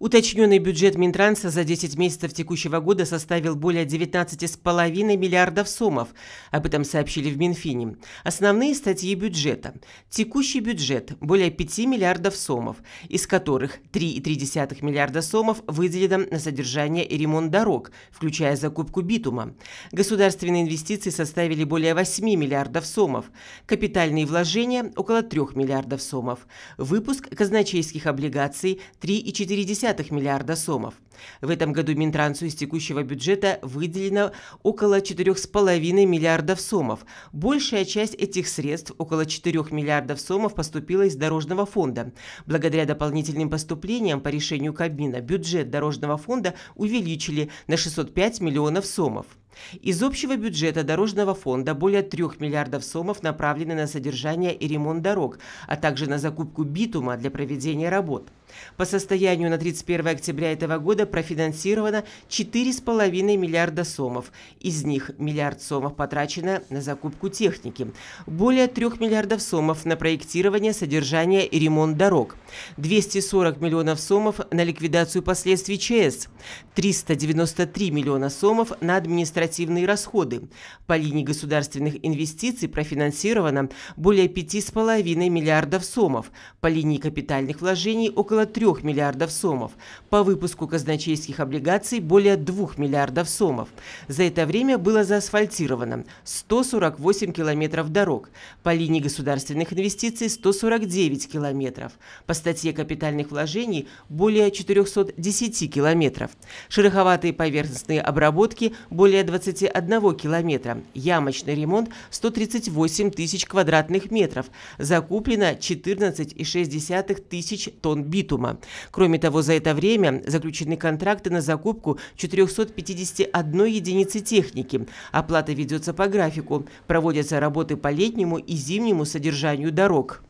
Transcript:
Уточненный бюджет Минтранса за 10 месяцев текущего года составил более 19,5 миллиардов сомов. Об этом сообщили в Минфине. Основные статьи бюджета. Текущий бюджет – более 5 миллиардов сомов, из которых 3,3 миллиарда сомов выделено на содержание и ремонт дорог, включая закупку битума. Государственные инвестиции составили более 8 миллиардов сомов. Капитальные вложения – около 3 миллиардов сомов. Выпуск казначейских облигаций – 3,4 миллиарда сомов. В этом году Минтрансу из текущего бюджета выделено около 4,5 миллиардов сомов. Большая часть этих средств, около 4 миллиардов сомов, поступила из Дорожного фонда. Благодаря дополнительным поступлениям по решению Кабмина бюджет Дорожного фонда увеличили на 605 миллионов сомов. Из общего бюджета Дорожного фонда более 3 миллиардов сомов направлены на содержание и ремонт дорог, а также на закупку битума для проведения работ. По состоянию на 31 октября этого года профинансировано 4,5 миллиарда сомов. Из них миллиард сомов потрачено на закупку техники, более 3 миллиардов сомов на проектирование, содержание и ремонт дорог, 240 миллионов сомов на ликвидацию последствий ЧС, 393 миллиона сомов на административные расходы. По линии государственных инвестиций профинансировано более 5,5 миллиардов сомов, по линии капитальных вложений около около 3 миллиардов сомов. По выпуску казначейских облигаций более 2 миллиардов сомов. За это время было заасфальтировано 148 километров дорог. По линии государственных инвестиций 149 километров. По статье капитальных вложений более 410 километров. Шероховатые поверхностные обработки более 21 километра. Ямочный ремонт 138 тысяч квадратных метров. Закуплено 14,6 тысяч тонн битум. Битума. Кроме того, за это время заключены контракты на закупку 451 единицы техники. Оплата ведется по графику. Проводятся работы по летнему и зимнему содержанию дорог.